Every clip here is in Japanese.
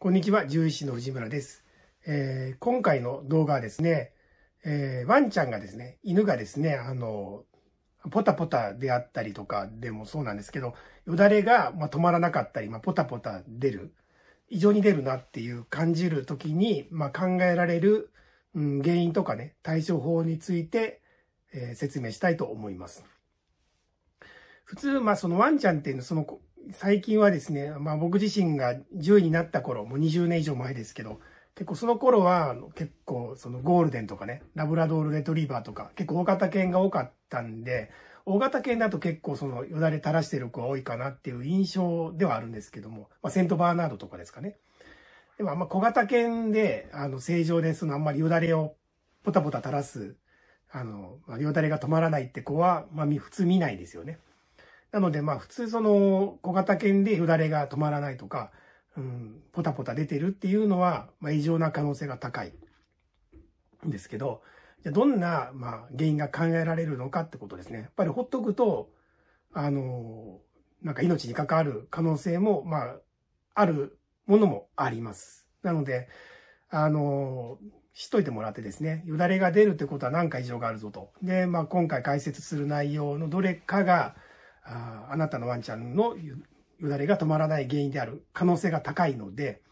こんにちは、獣医師の藤村です。えー、今回の動画はですね、えー、ワンちゃんがですね、犬がですね、あの、ポタポタであったりとかでもそうなんですけど、よだれが、ま止まらなかったり、まあ、ポタポタ出る、異常に出るなっていう感じる時に、まあ、考えられる、うん、原因とかね、対処法について、えー、説明したいと思います。普通、まあ、そのワンちゃんっていうのは、その最近はですね、まあ僕自身が10になった頃、もう20年以上前ですけど、結構その頃は結構そのゴールデンとかね、ラブラドールレトリーバーとか、結構大型犬が多かったんで、大型犬だと結構そのよだれ垂らしてる子が多いかなっていう印象ではあるんですけども、まあ、セントバーナードとかですかね。でもあんま小型犬で、あの正常でそのあんまりよだれをポタポタ垂らす、あの、よだれが止まらないって子は、まあ普通見ないですよね。なので、まあ普通その小型犬でよだれが止まらないとか、うん、ポタポタ出てるっていうのは、まあ異常な可能性が高いんですけど、じゃどんな、まあ、原因が考えられるのかってことですね。やっぱりほっとくと、あの、なんか命に関わる可能性も、まあ、あるものもあります。なので、あの、知っといてもらってですね、よだれが出るってことは何か異常があるぞと。で、まあ今回解説する内容のどれかが、ああなたのワンちゃんのよだれが止まらない原因である可能性が高いので、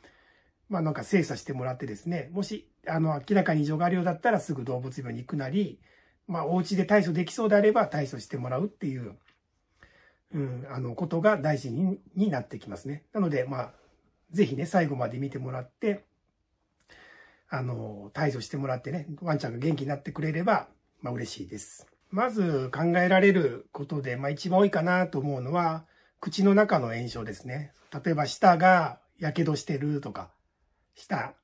まあなんか精査してもらってですね、もし、あの、明らかに異常があるようだったらすぐ動物病に行くなり、まあお家で対処できそうであれば対処してもらうっていう、うん、あの、ことが大事にになってきますね。なので、まあ、ぜひね、最後まで見てもらって、あの、対処してもらってね、ワンちゃんが元気になってくれれば、まあ嬉しいです。まず考えられることで、まあ、一番多いかなと思うのは、口の中の炎症ですね。例えば舌が火傷してるとか、舌、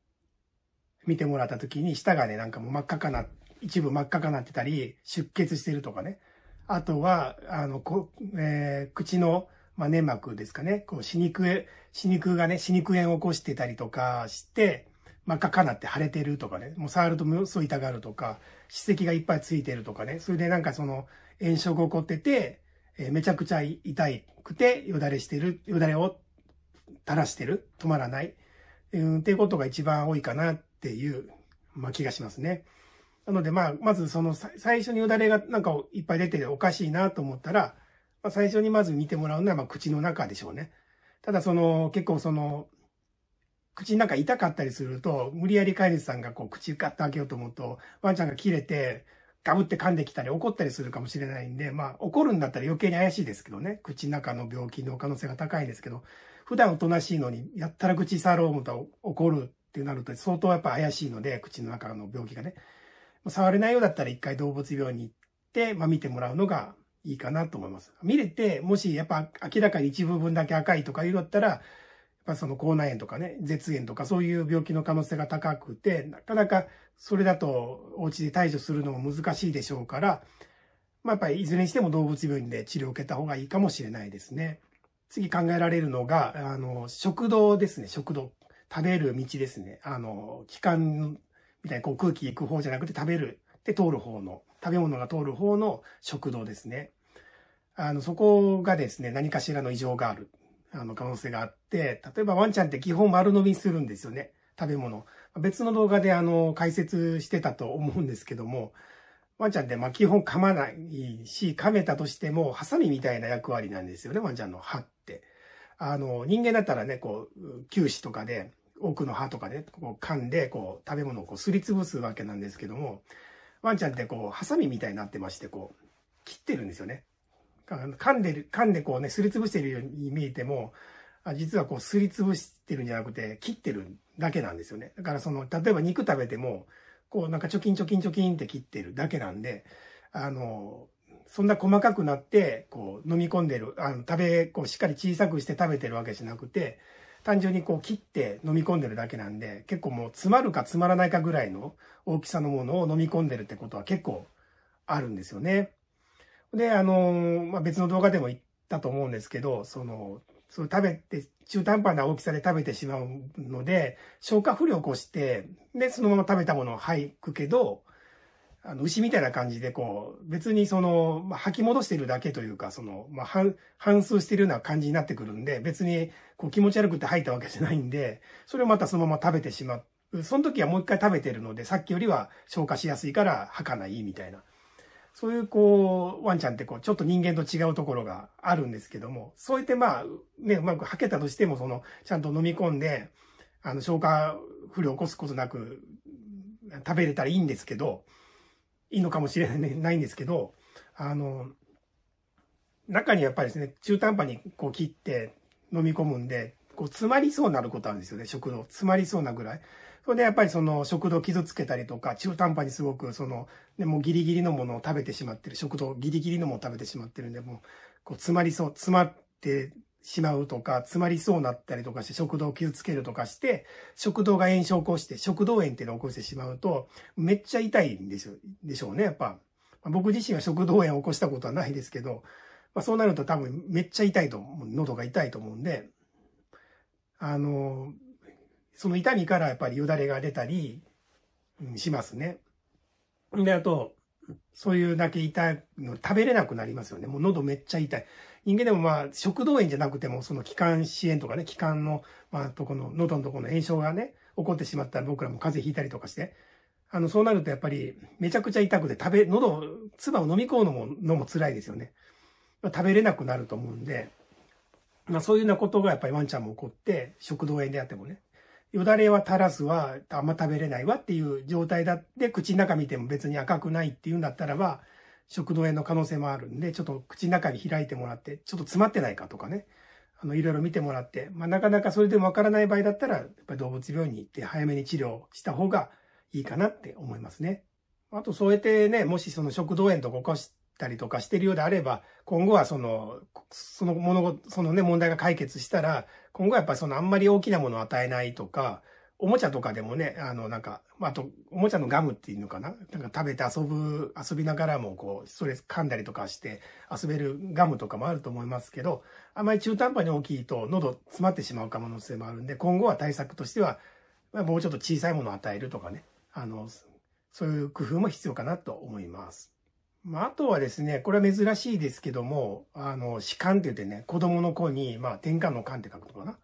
見てもらった時に舌がね、なんかもう真っ赤かな、一部真っ赤かなってたり、出血してるとかね。あとは、あの、こえー、口の、まあ、粘膜ですかね。こう、歯肉、歯肉がね、歯肉炎を起こしてたりとかして、真っ赤かなって腫れてるとかね、もう触るとむそ痛がるとか、歯石がいっぱいついてるとかね、それでなんかその炎症が起こってて、えー、めちゃくちゃ痛くて、よだれしてる、よだれを垂らしてる、止まらない、うん、っていうことが一番多いかなっていう、まあ、気がしますね。なのでまあ、まずその最初によだれがなんかいっぱい出ておかしいなと思ったら、まあ、最初にまず見てもらうのはまあ口の中でしょうね。ただその結構その口なんか痛かったりすると、無理やり飼い主さんがこう口ガッと開けようと思うと、ワンちゃんが切れて、ガブって噛んできたり怒ったりするかもしれないんで、まあ怒るんだったら余計に怪しいですけどね。口の中の病気の可能性が高いんですけど、普段おとなしいのに、やったら口触ろうと思ったら怒るってなると相当やっぱ怪しいので、口の中の病気がね。触れないようだったら一回動物病院に行って、まあ見てもらうのがいいかなと思います。見れて、もしやっぱ明らかに一部分だけ赤いとか言うだったら、まあ、その口内炎とかね、絶縁とかそういう病気の可能性が高くて、なかなかそれだとお家で対処するのも難しいでしょうから、まあ、やっぱりいずれにしても動物病院で治療を受けた方がいいかもしれないですね。次考えられるのが、あの、食道ですね、食道。食べる道ですね。あの、気管みたいにこう空気行く方じゃなくて食べるで通る方の、食べ物が通る方の食道ですね。あの、そこがですね、何かしらの異常がある。あの、可能性があって、例えばワンちゃんって基本丸飲みするんですよね。食べ物。別の動画であの、解説してたと思うんですけども、ワンちゃんってまあ基本噛まないし、噛めたとしても、ハサミみたいな役割なんですよね、ワンちゃんの歯って。あの、人間だったらね、こう、臼歯とかで、奥の歯とかね、こう噛んで、こう、食べ物をこうすりつぶすわけなんですけども、ワンちゃんってこう、ハサミみたいになってまして、こう、切ってるんですよね。噛んでる、噛んでこうね、すりつぶしてるように見えても、実はこうすりつぶしてるんじゃなくて、切ってるだけなんですよね。だからその、例えば肉食べても、こうなんかチョキンチョキンチョキンって切ってるだけなんで、あの、そんな細かくなって、こう飲み込んでる、あの食べ、こうしっかり小さくして食べてるわけじゃなくて、単純にこう切って飲み込んでるだけなんで、結構もう詰まるか詰まらないかぐらいの大きさのものを飲み込んでるってことは結構あるんですよね。で、あの、まあ、別の動画でも言ったと思うんですけど、その、その食べて、中途半端な大きさで食べてしまうので、消化不良を起こして、で、そのまま食べたものを吐くけど、あの、牛みたいな感じで、こう、別にその、まあ、吐き戻してるだけというか、その、まあ、反、反数してるような感じになってくるんで、別に、こう、気持ち悪くて吐いたわけじゃないんで、それをまたそのまま食べてしまう。その時はもう一回食べてるので、さっきよりは消化しやすいから吐かないみたいな。そういうこう、ワンちゃんってこう、ちょっと人間と違うところがあるんですけども、そうやってまあ、ね、うまく吐けたとしても、その、ちゃんと飲み込んで、あの、消化不良を起こすことなく、食べれたらいいんですけど、いいのかもしれないんですけど、あの、中にやっぱりですね、中途半端にこう切って飲み込むんで、こう詰まりそうになることあるんですよね、食の。詰まりそうなぐらい。それでやっぱりその食道傷つけたりとか、中途半端にすごくその、もうギリギリのものを食べてしまってる、食道ギリギリのものを食べてしまってるんで、もう、こう、詰まりそう、詰まってしまうとか、詰まりそうになったりとかして、食道を傷つけるとかして、食道が炎症を起こして、食道炎っていうのを起こしてしまうと、めっちゃ痛いんですよ、でしょうね、やっぱ。僕自身は食道炎を起こしたことはないですけど、まあ、そうなると多分めっちゃ痛いと思う、喉が痛いと思うんで、あの、その痛みからやっぱりよだれが出たり、しますね。で、あと、そういうだけ痛いの食べれなくなりますよね。もう喉めっちゃ痛い。人間でもまあ食道炎じゃなくてもその気管支炎とかね、気管の、まあ、とこの喉のとこの炎症がね、起こってしまったら僕らも風邪ひいたりとかして、あの、そうなるとやっぱりめちゃくちゃ痛くて食べ、喉、唾を飲み込むのも、のも辛いですよね。まあ、食べれなくなると思うんで、まあそういうようなことがやっぱりワンちゃんも起こって、食道炎であってもね。よだれは垂らすわ、あんま食べれないわっていう状態だって、口の中見ても別に赤くないっていうんだったらば、食道炎の可能性もあるんで、ちょっと口の中に開いてもらって、ちょっと詰まってないかとかね、あの、いろいろ見てもらって、まあ、なかなかそれでもわからない場合だったら、やっぱり動物病院に行って早めに治療した方がいいかなって思いますね。あと、そうやってね、もしその食道炎とか起したりとかしてるようであれば、今後はその、その物事、そのね、問題が解決したら、今後はやっぱりそのあんまり大きなものを与えないとか、おもちゃとかでもね、あの、なんか、あと、おもちゃのガムっていうのかななんか食べて遊ぶ、遊びながらも、こう、ストレス噛んだりとかして遊べるガムとかもあると思いますけど、あまり中途半端に大きいと喉詰まってしまう可能性もあるんで、今後は対策としては、もうちょっと小さいものを与えるとかね、あの、そういう工夫も必要かなと思います。まあ、あとはですね、これは珍しいですけども、あの、士官って言ってね、子供の子に、まあ、転換の官って書くとかな。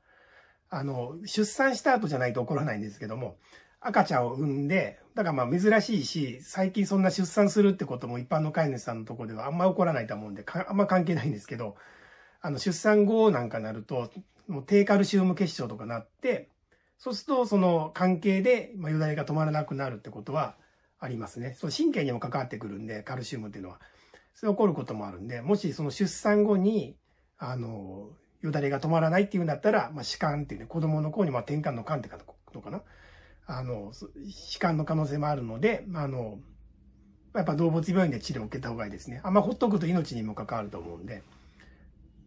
あの、出産した後じゃないと起こらないんですけども、赤ちゃんを産んで、だからまあ珍しいし、最近そんな出産するってことも一般の飼い主さんのとこではあんま起こらないと思うんで、あんま関係ないんですけど、あの、出産後なんかなると、もう低カルシウム結晶とかなって、そうするとその関係で、まあ、よだれが止まらなくなるってことは、ありますね。そう、神経にも関わってくるんで、カルシウムっていうのは。それ起こることもあるんで、もしその出産後に、あの、よだれが止まらないっていうんだったら、まあ、歯間っていうね、子供の子に、まあ、転換の間ってのかな。あの、歯間の可能性もあるので、まあ、あの、やっぱ動物病院で治療を受けた方がいいですね。あんまほっとくと命にも関わると思うんで、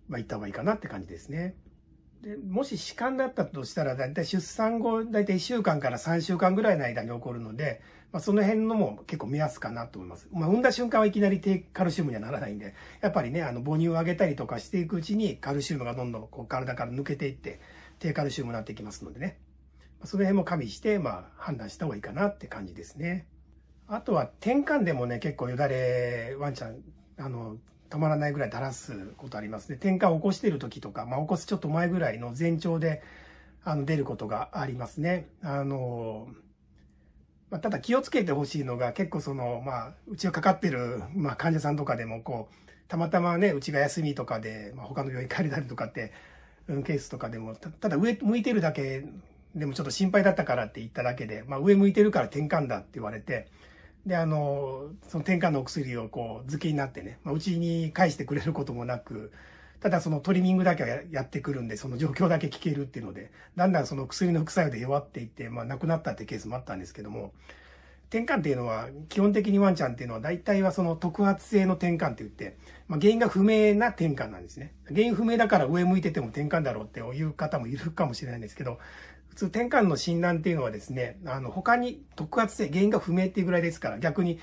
まあ、行った方がいいかなって感じですね。でもし弛緩だったとしたら、だいたい出産後、だいたい1週間から3週間ぐらいの間に起こるので、まあ、その辺のも結構目安かなと思います。まあ、産んだ瞬間はいきなり低カルシウムにはならないんで、やっぱりね、あの、母乳をあげたりとかしていくうちに、カルシウムがどんどんこう体から抜けていって、低カルシウムになってきますのでね。その辺も加味して、まあ、判断した方がいいかなって感じですね。あとは、転換でもね、結構よだれ、ワンちゃん、あの、たまらないぐらいだらすことありますね。転換を起こしている時とか、まあ、起こすちょっと前ぐらいの前兆で、あの、出ることがありますね。あの、まあ、ただ気をつけてほしいのが、結構その、まあ、うちがかかってる、まあ、患者さんとかでも、こう、たまたまね、うちが休みとかで、まあ、他の病院帰れたりとかって、うん、ケースとかでも、ただ上向いてるだけでもちょっと心配だったからって言っただけで、まあ、上向いてるから転換だって言われて、であのその転換のお薬をこう漬けになってねうち、に返してくれることもなくただそのトリミングだけはやってくるんでその状況だけ聞けるっていうのでだんだんその薬の副作用で弱っていって、まあ、亡くなったってケースもあったんですけども転換っていうのは基本的にワンちゃんっていうのは大体はその特発性の転換って言って、まあ、原因が不明な転換なんですね原因不明だから上向いてても転換だろうっていう方もいるかもしれないんですけど通転換の診断っていうのはですね、あの、他に特発性、原因が不明っていうぐらいですから、逆に、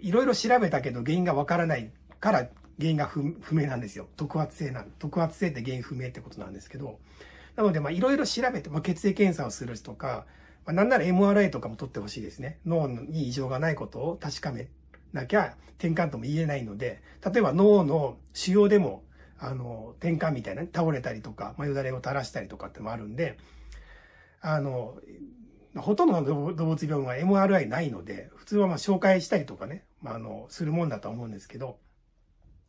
いろいろ調べたけど原因がわからないから原因が不明なんですよ。特発性な、特発性って原因不明ってことなんですけど、なので、まあ、いろいろ調べて、まあ、血液検査をするとか、まあ、なんなら MRI とかも取ってほしいですね。脳に異常がないことを確かめなきゃ転換とも言えないので、例えば脳の腫瘍でも、あの、転換みたいな、倒れたりとか、まあ、よだれを垂らしたりとかってもあるんで、あの、ほとんどの動物病院は MRI ないので、普通はまあ紹介したりとかね、まあ、あの、するもんだと思うんですけど、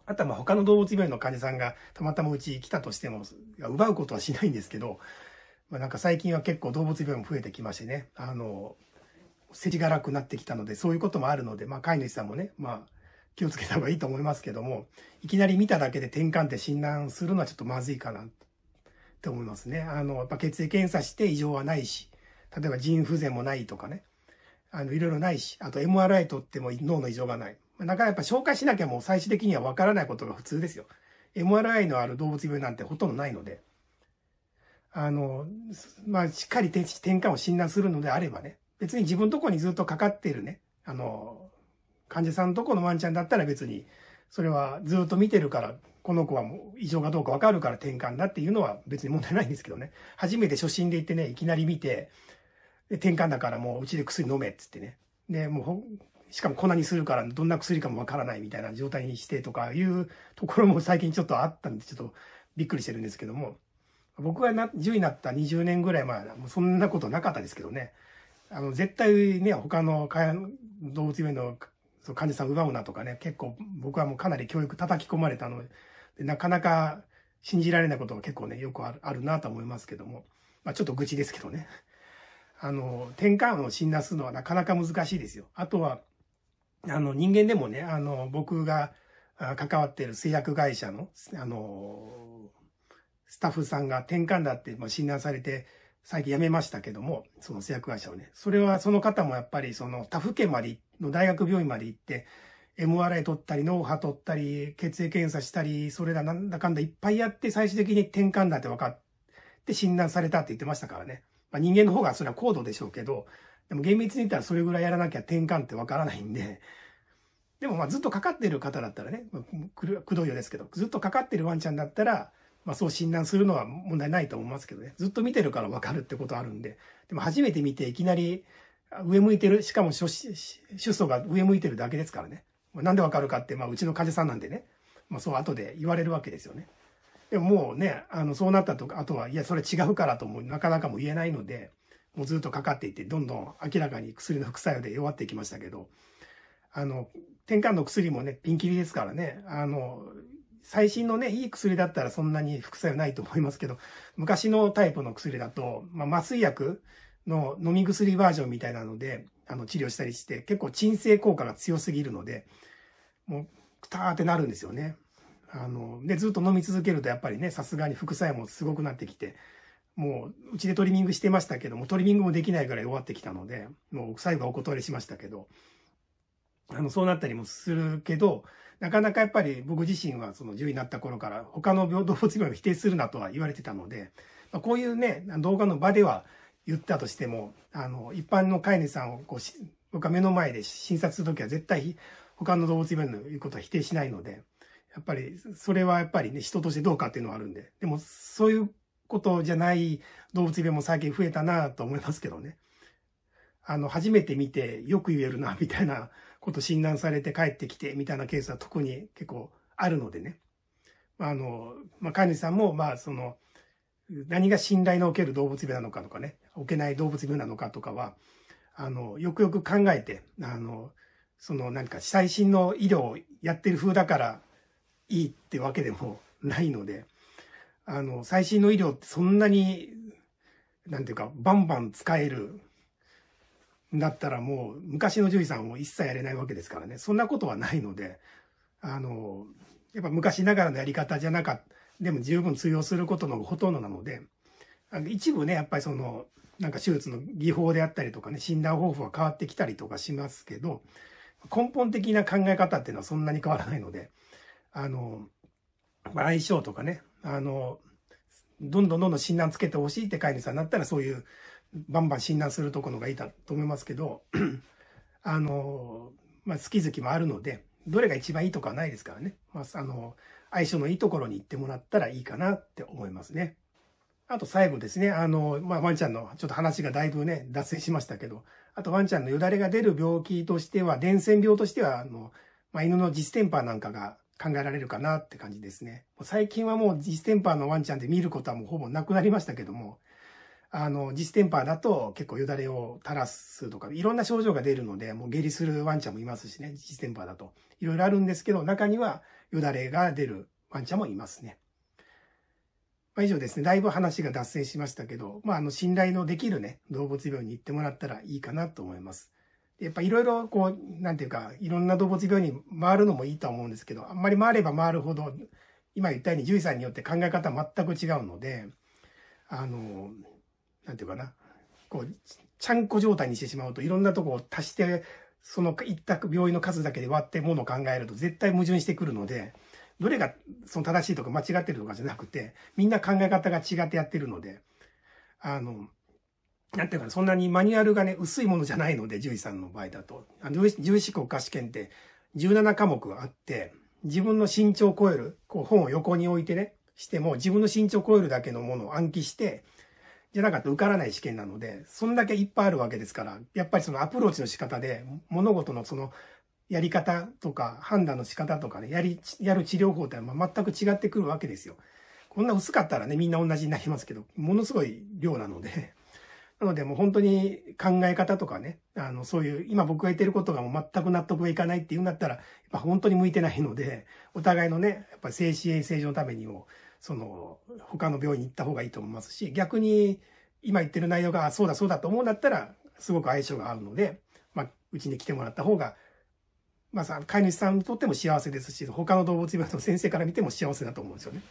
あとはまあ他の動物病院の患者さんがたまたまうち来たとしても、奪うことはしないんですけど、まあ、なんか最近は結構動物病院も増えてきましてね、あの、りが辛くなってきたので、そういうこともあるので、まあ飼い主さんもね、まあ気をつけた方がいいと思いますけども、いきなり見ただけで転換って診断するのはちょっとまずいかなって思いますね。あの、やっぱ血液検査して異常はないし、例えば腎不全もないとかね、あの、いろいろないし、あと MRI 取っても脳の異常がない。なかなかやっぱ紹介しなきゃもう最終的には分からないことが普通ですよ。MRI のある動物病なんてほとんどないので、あの、まあ、しっかり転換を診断するのであればね、別に自分のとこにずっとかかっているね、あの、患者さんのとこのワンちゃんだったら別に、それはずっと見てるからこの子はもう異常かどうかわかるから転換だっていうのは別に問題ないんですけどね。初めて初心で行ってね、いきなり見て、転換だからもううちで薬飲めっつってね。で、もうしかも粉にするからどんな薬かもわからないみたいな状態にしてとかいうところも最近ちょっとあったんで、ちょっとびっくりしてるんですけども。僕がな10になった20年ぐらい前は、もうそんなことなかったですけどね。あの、絶対ね、他の動物病院の患者さん奪うなとかね、結構僕はもうかなり教育叩き込まれたのでなかなか信じられないことが結構ね、よくあるあるなと思いますけども、まあ、ちょっと愚痴ですけどね。あの、転換を診断するのはなかなか難しいですよ。あとは、あの、人間でもね、あの、僕が関わっている製薬会社の、あの、スタッフさんが転換だって、診断されて、最近辞めましたけども、その製薬会社をね。それは、その方もやっぱり、その他府県まで、の大学病院まで行って、MRI 取ったり、脳波取ったり、血液検査したり、それらなんだかんだいっぱいやって、最終的に転換だって分かって診断されたって言ってましたからね。まあ、人間の方がそれは高度でしょうけど、でも厳密に言ったらそれぐらいやらなきゃ転換って分からないんで、でもまあずっとかかってる方だったらね、くどいようですけど、ずっとかかってるワンちゃんだったら、まあそう診断するのは問題ないと思いますけどね。ずっと見てるから分かるってことあるんで。でも初めて見ていきなり上向いてる、しかも主素が上向いてるだけですからね。まあ、なんでわかるかって、まあ、うちの患者さんなんでね、まあ、そう後で言われるわけですよね。でももうね、あの、そうなったとか、あとは、いや、それ違うからとも、なかなかも言えないので、もうずっとかかっていって、どんどん明らかに薬の副作用で弱っていきましたけど、あの、転換の薬もね、ピンキリですからね、あの、最新のね、いい薬だったらそんなに副作用ないと思いますけど、昔のタイプの薬だと、まあ、麻酔薬、の飲み薬バージョンみたいなので、あの治療したりして、結構鎮静効果が強すぎるので、もう、くたーってなるんですよね。あの、で、ずっと飲み続けるとやっぱりね、さすがに副作用もすごくなってきて、もう、うちでトリミングしてましたけども、トリミングもできないぐらい終わってきたので、もう最後はお断りしましたけど、あの、そうなったりもするけど、なかなかやっぱり僕自身はその10になった頃から他の動物病を否定するなとは言われてたので、まあ、こういうね、動画の場では言ったとしても、あの、一般の飼い主さんをこう僕は目の前で診察するときは絶対他の動物病院の言うことは否定しないので、やっぱり、それはやっぱりね、人としてどうかっていうのはあるんで、でも、そういうことじゃない動物病も最近増えたなと思いますけどね。あの、初めて見てよく言えるな、みたいなこと診断されて帰ってきて、みたいなケースは特に結構あるのでね。あの、まあ、飼い主さんも、まあ、その、何が信頼のおける動物病なのかとかね、置けない動物病なのかとかは、あの、よくよく考えて、あの、その何か最新の医療をやってる風だからいいってわけでもないので、あの、最新の医療ってそんなに、なんていうか、バンバン使えるんだったらもう昔の獣医さんを一切やれないわけですからね、そんなことはないので、あの、やっぱ昔ながらのやり方じゃなかった、でも十分通用することのほとんどなので、一部ね、やっぱりその、なんか手術の技法であったりとかね、診断方法は変わってきたりとかしますけど、根本的な考え方っていうのはそんなに変わらないので、あの、相性とかね、あの、どんどんどんどん診断つけてほしいって飼い主さんになったらそういう、バンバン診断するところがいいと思いますけど、あの、まあ、好き好きもあるので、どれが一番いいとかはないですからね。まあ、あの、相性のいいところに行ってもらったらいいかなって思いますね。あと最後ですね、あの、まあ、ワンちゃんの、ちょっと話がだいぶね、脱線しましたけど、あとワンちゃんのよだれが出る病気としては、伝染病としては、あの、まあ、犬のジステンパーなんかが考えられるかなって感じですね。最近はもうジステンパーのワンちゃんで見ることはもうほぼなくなりましたけども、あの、ジステンパーだと結構よだれを垂らすとか、いろんな症状が出るので、もう下痢するワンちゃんもいますしね、ジステンパーだと。いろいろあるんですけど、中にはよだれが出るワンちゃんもいますね。まあ、以上ですね。だいぶ話が脱線しましたけど、まあ、あの、信頼のできるね、動物病院に行ってもらったらいいかなと思います。やっぱいろいろこう、なんていうか、いろんな動物病院に回るのもいいとは思うんですけど、あんまり回れば回るほど、今言ったように獣医さんによって考え方全く違うので、あの、なんていうかな、こう、ちゃんこ状態にしてしまうといろんなとこを足して、その行った病院の数だけで割ってものを考えると絶対矛盾してくるので、どれがその正しいとか間違ってるとかじゃなくて、みんな考え方が違ってやってるので、あの、なんていうかそんなにマニュアルがね、薄いものじゃないので、獣医さんの場合だと。獣医師国家試験って17科目あって、自分の身長を超える、こう本を横に置いてね、しても、自分の身長を超えるだけのものを暗記して、じゃなかったら受からない試験なので、そんだけいっぱいあるわけですから、やっぱりそのアプローチの仕方で、物事のそのやり方とか判断の仕方とかね、やり、やる治療法って全く違ってくるわけですよ。こんな薄かったらね、みんな同じになりますけど、ものすごい量なので なのでもう本当に考え方とかね、あの、そういう、今僕が言ってることがもう全く納得がいかないっていうんだったら、やっぱ本当に向いてないので、お互いのね、やっぱり精神衛生上のためにも、その、他の病院に行った方がいいと思いますし、逆に、今言ってる内容が、そうだそうだと思うんだったら、すごく相性が合うので、まあ、うちに来てもらった方がまあ飼い主さんにとっても幸せですし、他の動物病の先生から見ても幸せだと思うんですよね。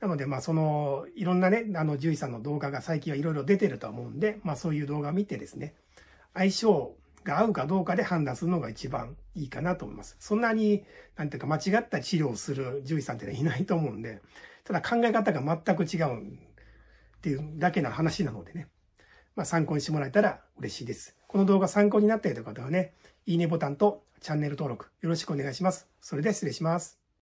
なので、まあその、いろんなね、あの獣医さんの動画が最近はいろいろ出てるとは思うんで、まあそういう動画を見てですね、相性が合うかどうかで判断するのが一番いいかなと思います。そんなに、なんていうか間違った治療をする獣医さんってのはいないと思うんで、ただ考え方が全く違うっていうだけの話なのでね、まあ参考にしてもらえたら嬉しいです。この動画参考になったりとかではね、いいねボタンとチャンネル登録よろしくお願いします。それでは失礼します。